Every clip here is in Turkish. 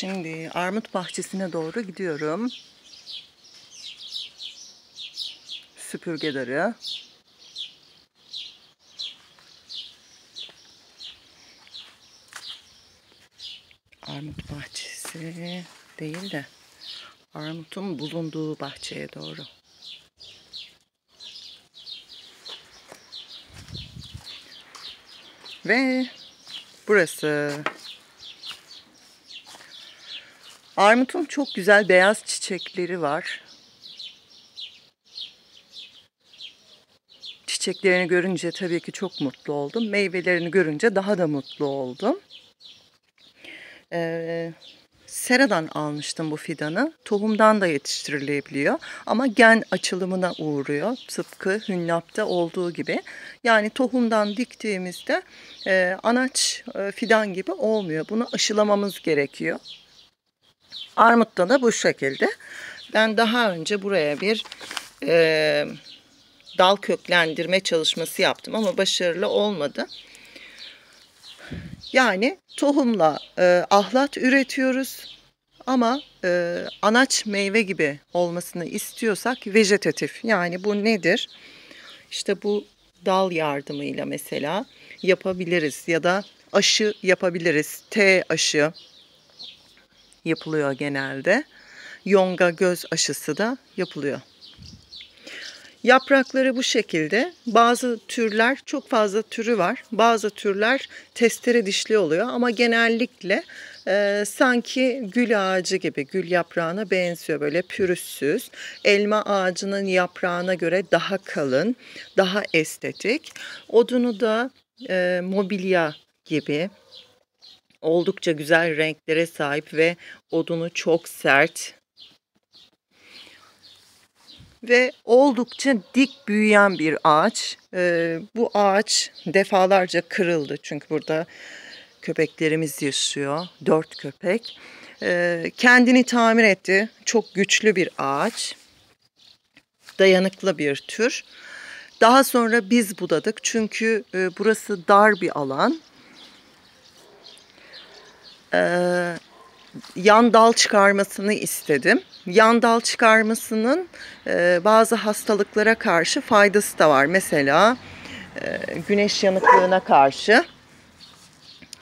Şimdi armut bahçesine doğru gidiyorum. Süpürge darı. Armut bahçesi değil de armutun bulunduğu bahçeye doğru. Ve burası Armut'un çok güzel beyaz çiçekleri var. Çiçeklerini görünce tabii ki çok mutlu oldum. Meyvelerini görünce daha da mutlu oldum. Ee, seradan almıştım bu fidanı. Tohumdan da yetiştirilebiliyor ama gen açılımına uğruyor. Tıpkı hünnapta olduğu gibi. Yani tohumdan diktiğimizde e, anaç e, fidan gibi olmuyor. Bunu aşılamamız gerekiyor. Armutta da bu şekilde. Ben daha önce buraya bir e, dal köklendirme çalışması yaptım ama başarılı olmadı. Yani tohumla e, ahlat üretiyoruz ama e, anaç meyve gibi olmasını istiyorsak vejetatif. Yani bu nedir? İşte bu dal yardımıyla mesela yapabiliriz ya da aşı yapabiliriz. T aşı, yapılıyor genelde. Yonga göz aşısı da yapılıyor. Yaprakları bu şekilde. Bazı türler çok fazla türü var. Bazı türler testere dişli oluyor ama genellikle e, sanki gül ağacı gibi gül yaprağına benziyor böyle pürüzsüz. Elma ağacının yaprağına göre daha kalın, daha estetik. Odunu da e, mobilya gibi Oldukça güzel renklere sahip ve odunu çok sert ve oldukça dik büyüyen bir ağaç. Ee, bu ağaç defalarca kırıldı çünkü burada köpeklerimiz yaşıyor. Dört köpek. Ee, kendini tamir etti. Çok güçlü bir ağaç. Dayanıklı bir tür. Daha sonra biz budadık çünkü e, burası dar bir alan e, yan dal çıkarmasını istedim. Yan dal çıkarmasının e, bazı hastalıklara karşı faydası da var. Mesela e, güneş yanıklığına karşı.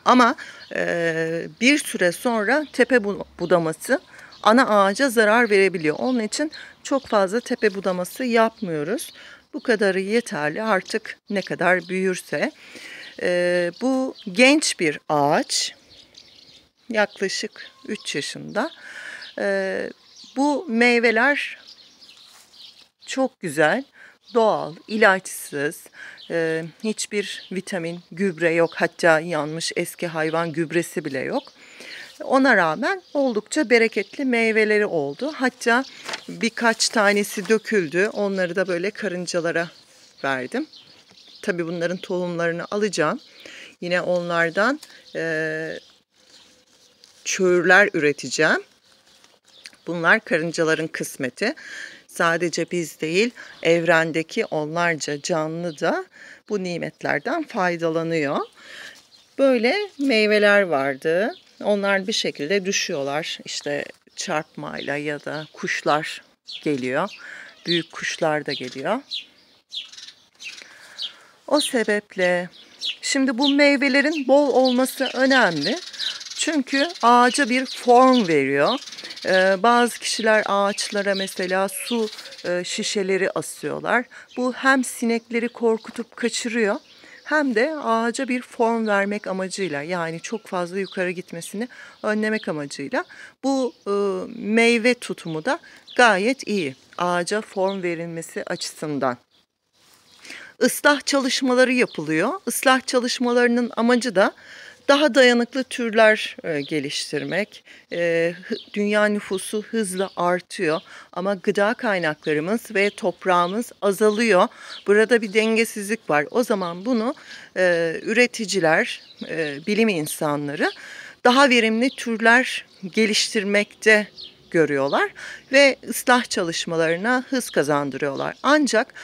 Ama e, bir süre sonra tepe budaması ana ağaca zarar verebiliyor. Onun için çok fazla tepe budaması yapmıyoruz. Bu kadarı yeterli artık ne kadar büyürse. E, bu genç bir ağaç yaklaşık 3 yaşında. E, bu meyveler çok güzel, doğal, ilaçsız, e, hiçbir vitamin, gübre yok. Hatta yanmış eski hayvan gübresi bile yok. Ona rağmen oldukça bereketli meyveleri oldu. Hatta birkaç tanesi döküldü. Onları da böyle karıncalara verdim. Tabii bunların tohumlarını alacağım. Yine onlardan e, çığırlar üreteceğim. Bunlar karıncaların kısmeti. Sadece biz değil, evrendeki onlarca canlı da bu nimetlerden faydalanıyor. Böyle meyveler vardı. Onlar bir şekilde düşüyorlar. İşte çarpmayla ya da kuşlar geliyor. Büyük kuşlar da geliyor. O sebeple şimdi bu meyvelerin bol olması önemli. Çünkü ağaca bir form veriyor. Ee, bazı kişiler ağaçlara mesela su e, şişeleri asıyorlar. Bu hem sinekleri korkutup kaçırıyor hem de ağaca bir form vermek amacıyla yani çok fazla yukarı gitmesini önlemek amacıyla bu e, meyve tutumu da gayet iyi ağaca form verilmesi açısından. Islah çalışmaları yapılıyor. Islah çalışmalarının amacı da daha dayanıklı türler e, geliştirmek. E, dünya nüfusu hızla artıyor ama gıda kaynaklarımız ve toprağımız azalıyor. Burada bir dengesizlik var. O zaman bunu e, üreticiler, bilim insanları daha verimli türler geliştirmekte görüyorlar ve ıslah çalışmalarına hız kazandırıyorlar. Ancak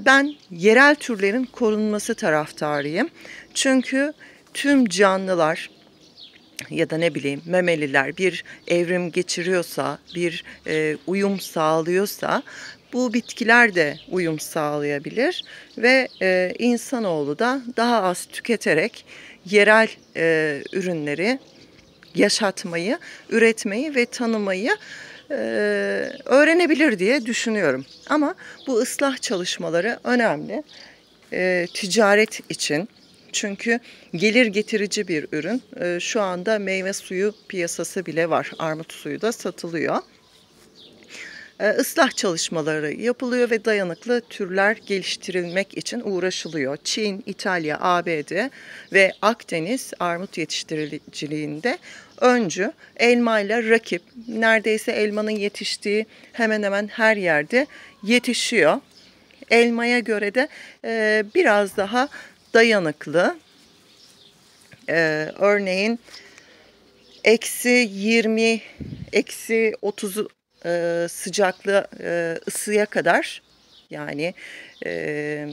ben yerel türlerin korunması taraftarıyım. Çünkü tüm canlılar ya da ne bileyim memeliler bir evrim geçiriyorsa, bir e, uyum sağlıyorsa bu bitkiler de uyum sağlayabilir ve e, insanoğlu da daha az tüketerek yerel e, ürünleri yaşatmayı, üretmeyi ve tanımayı e, öğrenebilir diye düşünüyorum. Ama bu ıslah çalışmaları önemli. E, ticaret için, çünkü gelir getirici bir ürün. Ee, şu anda meyve suyu piyasası bile var. Armut suyu da satılıyor ee, ıslah çalışmaları yapılıyor ve dayanıklı türler geliştirilmek için uğraşılıyor. Çin, İtalya, ABD ve Akdeniz armut yetiştiriciliğinde öncü elma ile rakip neredeyse elmanın yetiştiği hemen hemen her yerde yetişiyor. Elmaya göre de e, biraz daha dayanıklı. Ee, örneğin eksi 20, eksi 30 e, sıcaklığı e, ısıya kadar yani e,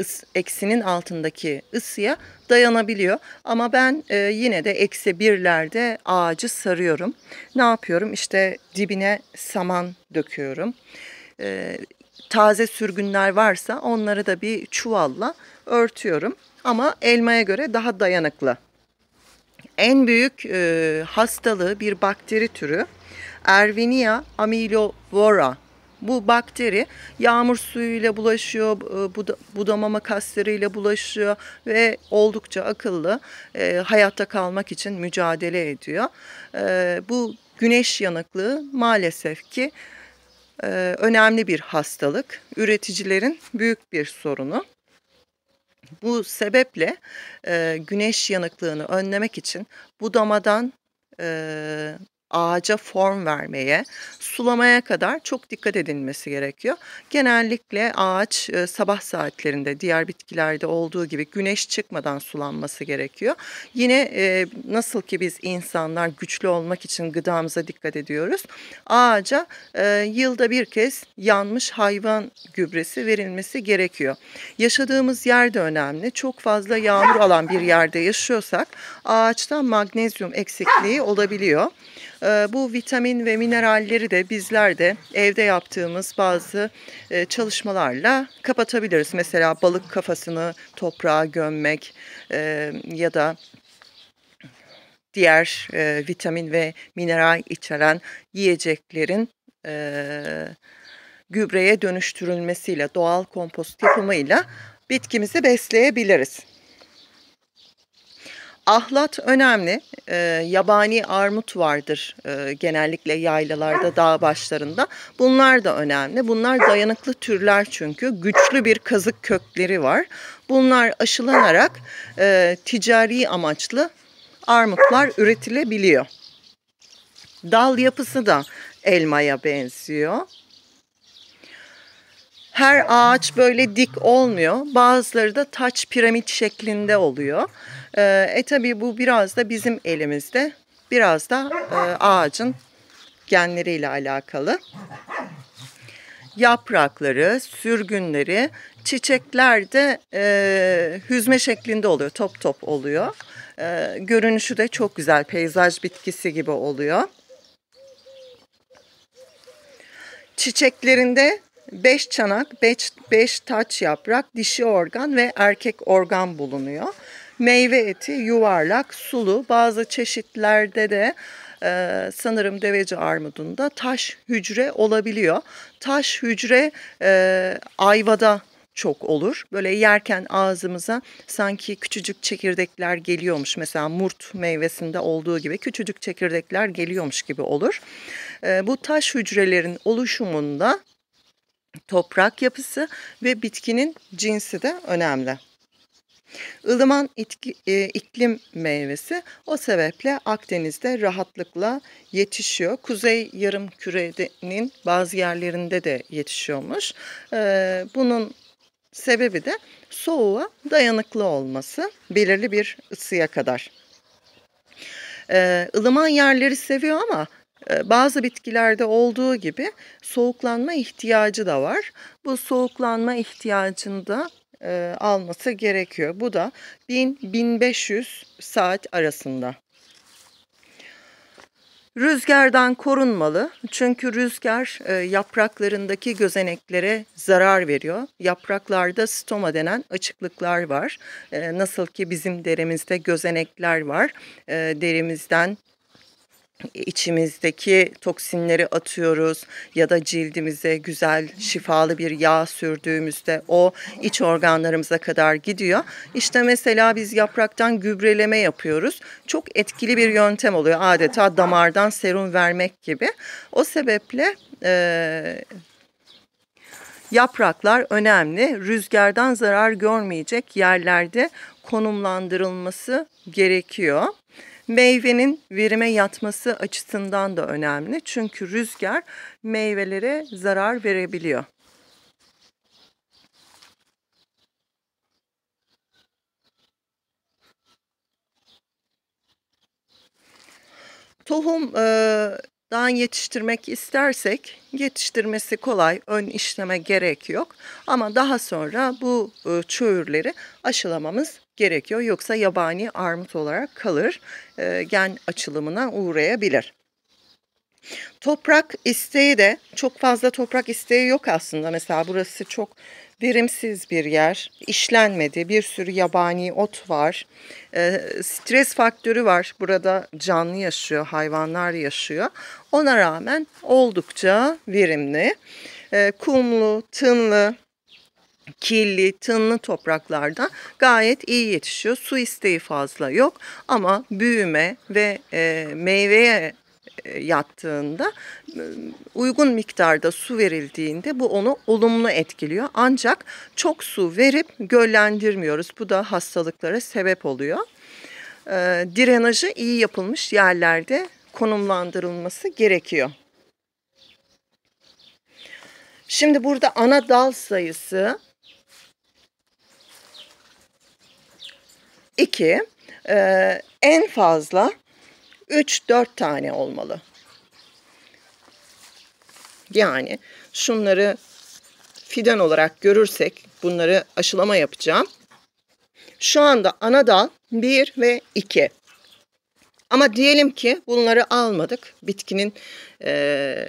ıs, eksinin altındaki ısıya dayanabiliyor. Ama ben e, yine de eksi birlerde ağacı sarıyorum. Ne yapıyorum? İşte dibine saman döküyorum. E, taze sürgünler varsa onları da bir çuvalla örtüyorum. Ama elmaya göre daha dayanıklı. En büyük e, hastalığı bir bakteri türü Erwinia amylovora. Bu bakteri yağmur suyuyla bulaşıyor, e, budamama kaslarıyla bulaşıyor ve oldukça akıllı e, hayatta kalmak için mücadele ediyor. E, bu güneş yanıklığı maalesef ki ee, önemli bir hastalık. Üreticilerin büyük bir sorunu. Bu sebeple e, güneş yanıklığını önlemek için budamadan e, ağaca form vermeye, sulamaya kadar çok dikkat edilmesi gerekiyor. Genellikle ağaç e, sabah saatlerinde diğer bitkilerde olduğu gibi güneş çıkmadan sulanması gerekiyor. Yine e, nasıl ki biz insanlar güçlü olmak için gıdamıza dikkat ediyoruz. Ağaca e, yılda bir kez yanmış hayvan gübresi verilmesi gerekiyor. Yaşadığımız yer de önemli. Çok fazla yağmur alan bir yerde yaşıyorsak ağaçta magnezyum eksikliği olabiliyor. Ee, bu vitamin ve mineralleri de bizler de evde yaptığımız bazı e, çalışmalarla kapatabiliriz. Mesela balık kafasını toprağa gömmek e, ya da diğer e, vitamin ve mineral içeren yiyeceklerin gübreye dönüştürülmesiyle, doğal kompost yapımıyla bitkimizi besleyebiliriz. Ahlat önemli. E, yabani armut vardır e, genellikle yaylalarda, dağ başlarında. Bunlar da önemli. Bunlar dayanıklı türler çünkü. Güçlü bir kazık kökleri var. Bunlar aşılanarak e, ticari amaçlı armutlar üretilebiliyor. Dal yapısı da elmaya benziyor. Her ağaç böyle dik olmuyor. Bazıları da taç piramit şeklinde oluyor. E, e tabii bu biraz da bizim elimizde. Biraz da e, ağacın genleriyle alakalı. Yaprakları, sürgünleri, çiçekler de e, hüzme şeklinde oluyor, top top oluyor. E, görünüşü de çok güzel, peyzaj bitkisi gibi oluyor. Çiçeklerinde 5 çanak, 5, 5 taç yaprak, dişi organ ve erkek organ bulunuyor. Meyve eti yuvarlak, sulu, bazı çeşitlerde de e, sanırım deveci armudunda taş hücre olabiliyor. Taş hücre e, ayvada çok olur. Böyle yerken ağzımıza sanki küçücük çekirdekler geliyormuş. Mesela murt meyvesinde olduğu gibi küçücük çekirdekler geliyormuş gibi olur. E, bu taş hücrelerin oluşumunda toprak yapısı ve bitkinin cinsi de önemli. Ilıman itki, e, iklim meyvesi o sebeple Akdeniz'de rahatlıkla yetişiyor. Kuzey yarım kürenin bazı yerlerinde de yetişiyormuş. E, bunun sebebi de soğuğa dayanıklı olması belirli bir ısıya kadar. E, ılıman yerleri seviyor ama ee, bazı bitkilerde olduğu gibi soğuklanma ihtiyacı da var. Bu soğuklanma ihtiyacını da e, alması gerekiyor. Bu da 1000-1500 saat arasında. Rüzgardan korunmalı çünkü rüzgar e, yapraklarındaki gözeneklere zarar veriyor. Yapraklarda stoma denen açıklıklar var. E, nasıl ki bizim derimizde gözenekler var. E, derimizden içimizdeki toksinleri atıyoruz ya da cildimize güzel şifalı bir yağ sürdüğümüzde o iç organlarımıza kadar gidiyor. İşte mesela biz yapraktan gübreleme yapıyoruz. Çok etkili bir yöntem oluyor adeta damardan serum vermek gibi. O sebeple e, yapraklar önemli. Rüzgardan zarar görmeyecek yerlerde konumlandırılması gerekiyor. Meyvenin verime yatması açısından da önemli. Çünkü rüzgar meyvelere zarar verebiliyor. Tohum e, dan yetiştirmek istersek yetiştirmesi kolay, ön işleme gerek yok. Ama daha sonra bu e, çöğürleri aşılamamız gerekiyor. Yoksa yabani armut olarak kalır, e, gen açılımına uğrayabilir. Toprak isteği de çok fazla toprak isteği yok aslında. Mesela burası çok verimsiz bir yer, işlenmedi, bir sürü yabani ot var, e, stres faktörü var. Burada canlı yaşıyor, hayvanlar yaşıyor. Ona rağmen oldukça verimli, e, kumlu, tınlı, kirli, tınlı topraklarda gayet iyi yetişiyor. Su isteği fazla yok ama büyüme ve e, meyveye e, yattığında e, uygun miktarda su verildiğinde bu onu olumlu etkiliyor. Ancak çok su verip göllendirmiyoruz. Bu da hastalıklara sebep oluyor. E, direnajı iyi yapılmış yerlerde konumlandırılması gerekiyor. Şimdi burada ana dal sayısı 2 e, en fazla 3-4 tane olmalı. Yani şunları fidan olarak görürsek bunları aşılama yapacağım. Şu anda ana dal 1 ve 2. Ama diyelim ki bunları almadık. Bitkinin e,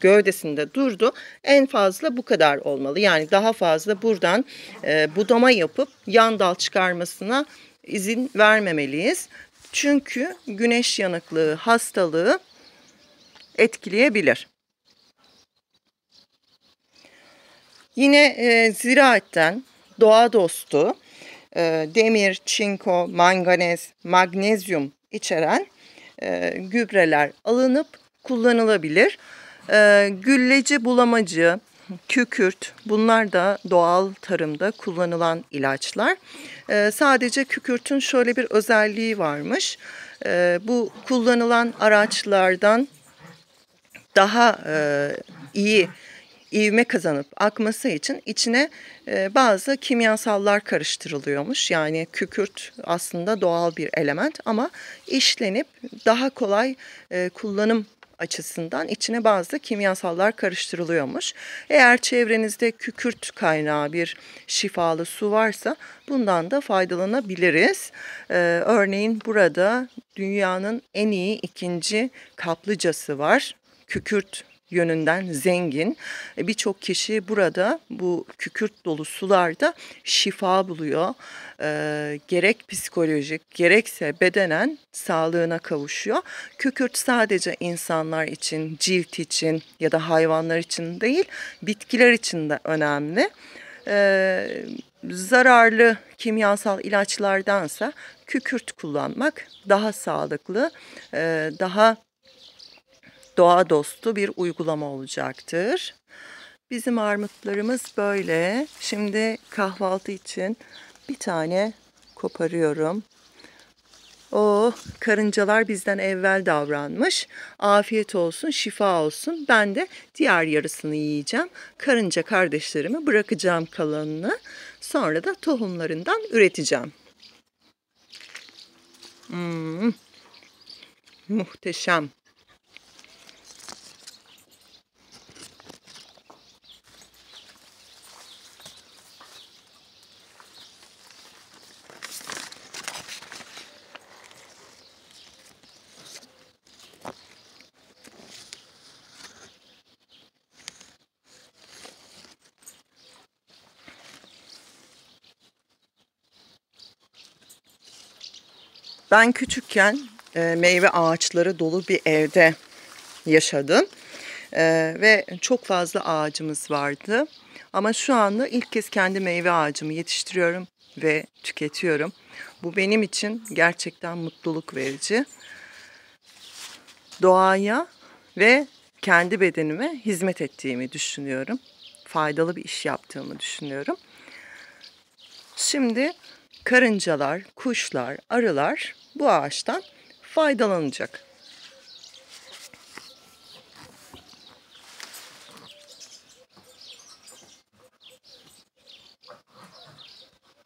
gövdesinde durdu. En fazla bu kadar olmalı. Yani daha fazla buradan e, budama yapıp yan dal çıkarmasına izin vermemeliyiz. Çünkü güneş yanıklığı hastalığı etkileyebilir. Yine e, ziraatten doğa dostu e, demir, çinko, manganez, magnezyum içeren e, gübreler alınıp kullanılabilir. E, gülleci bulamacı, kükürt bunlar da doğal tarımda kullanılan ilaçlar. E, sadece kükürtün şöyle bir özelliği varmış. E, bu kullanılan araçlardan daha e, iyi ivme kazanıp akması için içine e, bazı kimyasallar karıştırılıyormuş. Yani kükürt aslında doğal bir element ama işlenip daha kolay e, kullanım açısından içine bazı kimyasallar karıştırılıyormuş. Eğer çevrenizde kükürt kaynağı bir şifalı su varsa bundan da faydalanabiliriz. Ee, örneğin burada dünyanın en iyi ikinci kaplıcası var. Kükürt yönünden zengin. E, birçok kişi burada bu kükürt dolu sularda şifa buluyor. E, gerek psikolojik gerekse bedenen sağlığına kavuşuyor. Kükürt sadece insanlar için, cilt için ya da hayvanlar için değil, bitkiler için de önemli. Ee, zararlı kimyasal ilaçlardansa kükürt kullanmak daha sağlıklı, e, daha doğa dostu bir uygulama olacaktır. Bizim armutlarımız böyle. Şimdi kahvaltı için bir tane koparıyorum. O oh, karıncalar bizden evvel davranmış. Afiyet olsun, şifa olsun. Ben de diğer yarısını yiyeceğim. Karınca kardeşlerimi bırakacağım kalanını. Sonra da tohumlarından üreteceğim. Hmm, muhteşem. Ben küçükken e, meyve ağaçları dolu bir evde yaşadım. E, ve çok fazla ağacımız vardı. Ama şu anda ilk kez kendi meyve ağacımı yetiştiriyorum ve tüketiyorum. Bu benim için gerçekten mutluluk verici. Doğaya ve kendi bedenime hizmet ettiğimi düşünüyorum. Faydalı bir iş yaptığımı düşünüyorum. Şimdi karıncalar, kuşlar, arılar bu ağaçtan faydalanacak.